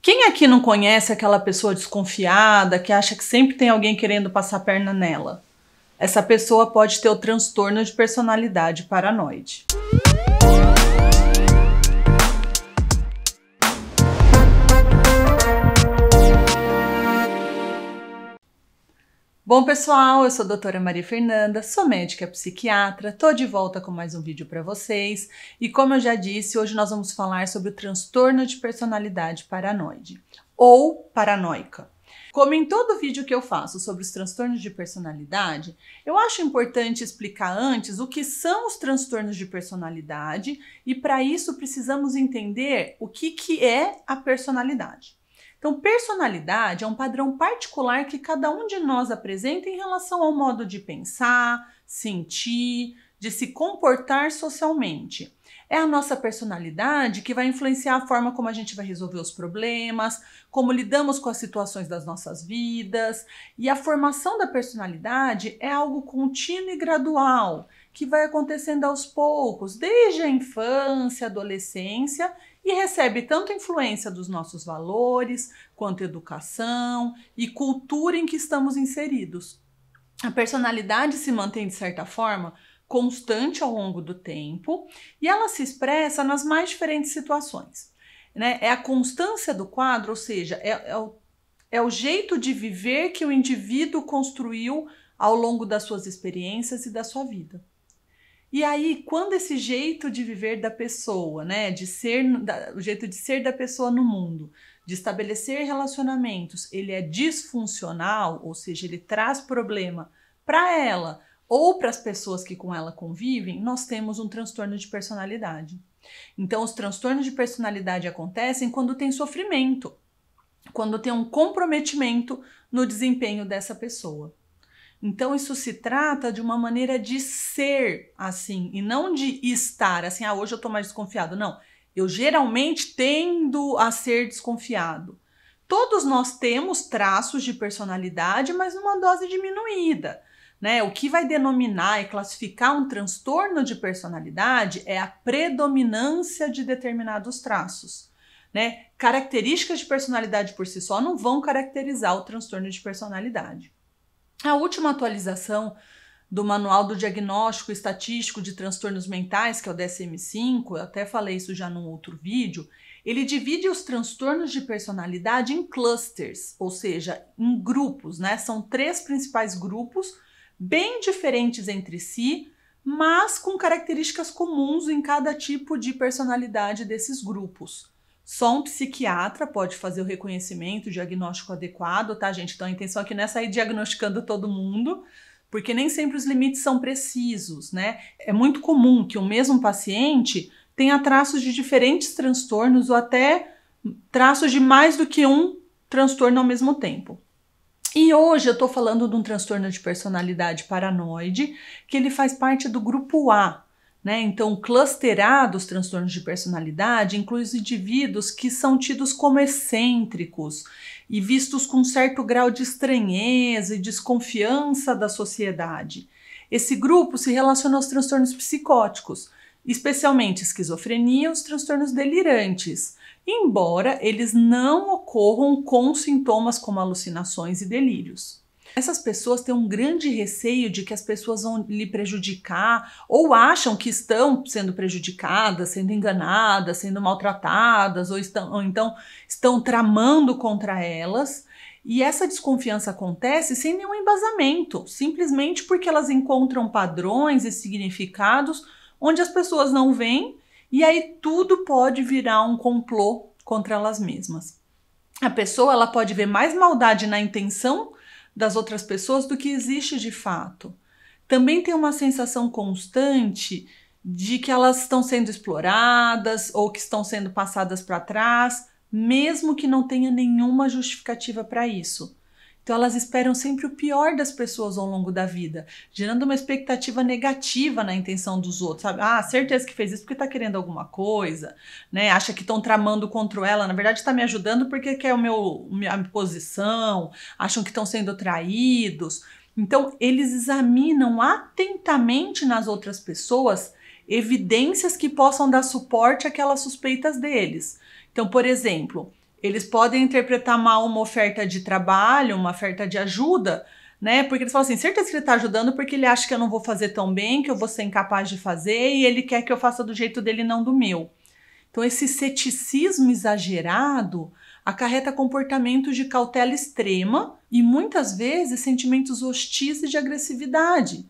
Quem aqui não conhece aquela pessoa desconfiada que acha que sempre tem alguém querendo passar perna nela? Essa pessoa pode ter o transtorno de personalidade paranoide. Bom, pessoal, eu sou a doutora Maria Fernanda, sou médica psiquiatra, tô de volta com mais um vídeo para vocês. E como eu já disse, hoje nós vamos falar sobre o transtorno de personalidade paranoide ou paranoica. Como em todo vídeo que eu faço sobre os transtornos de personalidade, eu acho importante explicar antes o que são os transtornos de personalidade e para isso precisamos entender o que, que é a personalidade. Então, personalidade é um padrão particular que cada um de nós apresenta em relação ao modo de pensar, sentir, de se comportar socialmente. É a nossa personalidade que vai influenciar a forma como a gente vai resolver os problemas, como lidamos com as situações das nossas vidas. E a formação da personalidade é algo contínuo e gradual, que vai acontecendo aos poucos, desde a infância, adolescência e recebe tanto influência dos nossos valores, quanto educação e cultura em que estamos inseridos. A personalidade se mantém, de certa forma, constante ao longo do tempo e ela se expressa nas mais diferentes situações. Né? É a constância do quadro, ou seja, é, é, o, é o jeito de viver que o indivíduo construiu ao longo das suas experiências e da sua vida. E aí, quando esse jeito de viver da pessoa, né, de ser, da, o jeito de ser da pessoa no mundo, de estabelecer relacionamentos, ele é disfuncional, ou seja, ele traz problema para ela ou para as pessoas que com ela convivem, nós temos um transtorno de personalidade. Então, os transtornos de personalidade acontecem quando tem sofrimento, quando tem um comprometimento no desempenho dessa pessoa. Então isso se trata de uma maneira de ser assim e não de estar assim, ah, hoje eu tô mais desconfiado. Não, eu geralmente tendo a ser desconfiado. Todos nós temos traços de personalidade, mas numa dose diminuída. Né? O que vai denominar e classificar um transtorno de personalidade é a predominância de determinados traços. Né? Características de personalidade por si só não vão caracterizar o transtorno de personalidade. A última atualização do Manual do Diagnóstico Estatístico de Transtornos Mentais, que é o DSM-5, eu até falei isso já num outro vídeo, ele divide os transtornos de personalidade em clusters, ou seja, em grupos, né? São três principais grupos, bem diferentes entre si, mas com características comuns em cada tipo de personalidade desses grupos. Só um psiquiatra pode fazer o reconhecimento, o diagnóstico adequado, tá, gente? Então a intenção aqui não é sair diagnosticando todo mundo, porque nem sempre os limites são precisos, né? É muito comum que o mesmo paciente tenha traços de diferentes transtornos ou até traços de mais do que um transtorno ao mesmo tempo. E hoje eu estou falando de um transtorno de personalidade paranoide, que ele faz parte do grupo A, né? Então, clusterado os transtornos de personalidade inclui os indivíduos que são tidos como excêntricos e vistos com um certo grau de estranheza e desconfiança da sociedade. Esse grupo se relaciona aos transtornos psicóticos, especialmente esquizofrenia e os transtornos delirantes, embora eles não ocorram com sintomas como alucinações e delírios. Essas pessoas têm um grande receio de que as pessoas vão lhe prejudicar ou acham que estão sendo prejudicadas, sendo enganadas, sendo maltratadas ou, estão, ou então estão tramando contra elas. E essa desconfiança acontece sem nenhum embasamento, simplesmente porque elas encontram padrões e significados onde as pessoas não veem, e aí tudo pode virar um complô contra elas mesmas. A pessoa ela pode ver mais maldade na intenção das outras pessoas do que existe de fato. Também tem uma sensação constante de que elas estão sendo exploradas ou que estão sendo passadas para trás, mesmo que não tenha nenhuma justificativa para isso. Então elas esperam sempre o pior das pessoas ao longo da vida, gerando uma expectativa negativa na intenção dos outros, sabe? Ah, certeza que fez isso porque tá querendo alguma coisa, né? Acha que estão tramando contra ela, na verdade tá me ajudando porque quer o meu minha posição, acham que estão sendo traídos. Então eles examinam atentamente nas outras pessoas evidências que possam dar suporte àquelas suspeitas deles. Então, por exemplo, eles podem interpretar mal uma oferta de trabalho, uma oferta de ajuda, né? Porque eles falam assim, certeza que ele está ajudando porque ele acha que eu não vou fazer tão bem, que eu vou ser incapaz de fazer e ele quer que eu faça do jeito dele, não do meu. Então esse ceticismo exagerado acarreta comportamentos de cautela extrema e muitas vezes sentimentos hostis e de agressividade.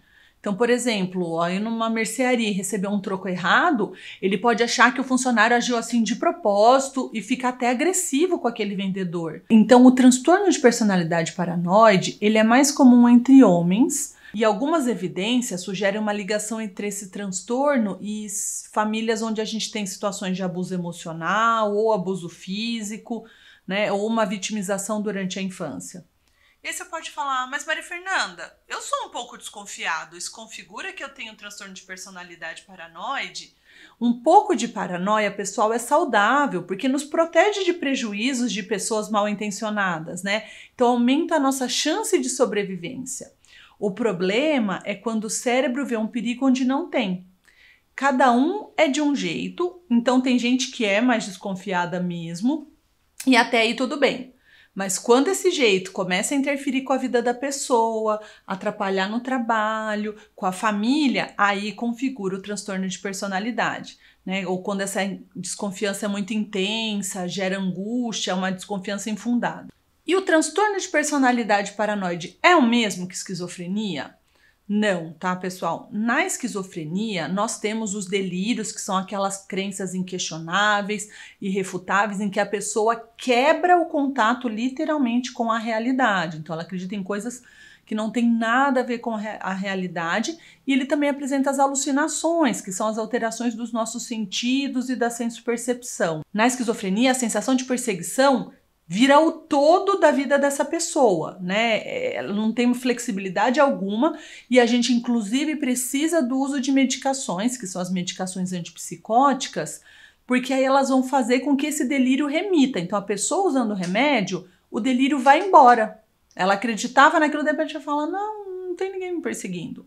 Então, por exemplo, aí numa mercearia e receber um troco errado, ele pode achar que o funcionário agiu assim de propósito e fica até agressivo com aquele vendedor. Então, o transtorno de personalidade paranoide, ele é mais comum entre homens, e algumas evidências sugerem uma ligação entre esse transtorno e famílias onde a gente tem situações de abuso emocional ou abuso físico, né, ou uma vitimização durante a infância. E aí você pode falar, mas Maria Fernanda, eu sou um pouco desconfiado. Isso configura que eu tenho um transtorno de personalidade paranoide? Um pouco de paranoia, pessoal, é saudável, porque nos protege de prejuízos de pessoas mal intencionadas, né? Então aumenta a nossa chance de sobrevivência. O problema é quando o cérebro vê um perigo onde não tem. Cada um é de um jeito, então tem gente que é mais desconfiada mesmo, e até aí tudo bem. Mas quando esse jeito começa a interferir com a vida da pessoa, atrapalhar no trabalho, com a família, aí configura o transtorno de personalidade. Né? Ou quando essa desconfiança é muito intensa, gera angústia, uma desconfiança infundada. E o transtorno de personalidade paranoide é o mesmo que esquizofrenia? Não, tá, pessoal? Na esquizofrenia, nós temos os delírios, que são aquelas crenças inquestionáveis, irrefutáveis, em que a pessoa quebra o contato literalmente com a realidade. Então, ela acredita em coisas que não tem nada a ver com a realidade, e ele também apresenta as alucinações, que são as alterações dos nossos sentidos e da sensopercepção. Na esquizofrenia, a sensação de perseguição vira o todo da vida dessa pessoa, né? É, ela não tem flexibilidade alguma e a gente, inclusive, precisa do uso de medicações, que são as medicações antipsicóticas, porque aí elas vão fazer com que esse delírio remita. Então, a pessoa usando o remédio, o delírio vai embora. Ela acreditava naquilo, de repente ela fala: não, não tem ninguém me perseguindo.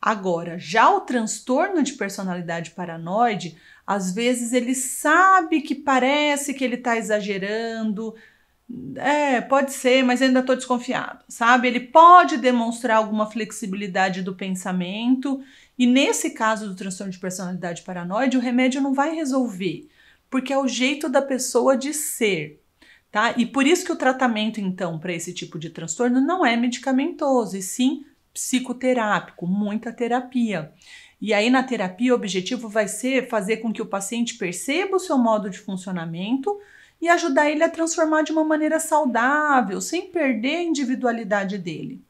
Agora, já o transtorno de personalidade paranoide, às vezes ele sabe que parece que ele está exagerando, é, pode ser, mas ainda estou desconfiado, sabe? Ele pode demonstrar alguma flexibilidade do pensamento, e nesse caso do transtorno de personalidade paranoide, o remédio não vai resolver, porque é o jeito da pessoa de ser, tá? E por isso que o tratamento, então, para esse tipo de transtorno não é medicamentoso, e sim psicoterápico, muita terapia. E aí, na terapia, o objetivo vai ser fazer com que o paciente perceba o seu modo de funcionamento e ajudar ele a transformar de uma maneira saudável, sem perder a individualidade dele.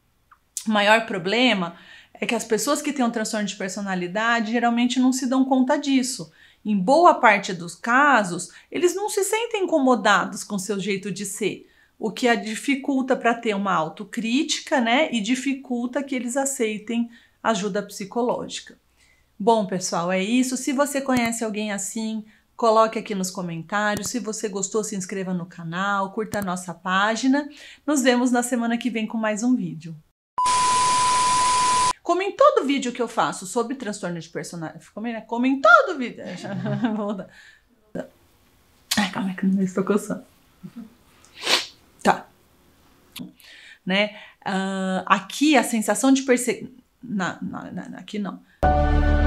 O maior problema é que as pessoas que têm um transtorno de personalidade geralmente não se dão conta disso. Em boa parte dos casos, eles não se sentem incomodados com seu jeito de ser o que a dificulta para ter uma autocrítica, né? E dificulta que eles aceitem ajuda psicológica. Bom, pessoal, é isso. Se você conhece alguém assim, coloque aqui nos comentários. Se você gostou, se inscreva no canal, curta a nossa página. Nos vemos na semana que vem com mais um vídeo. Como em todo vídeo que eu faço sobre transtorno de personalidade, é, né? como em todo vídeo. Ai, calma é que não estou coçando né? Uh, aqui a sensação de perseguição. aqui não.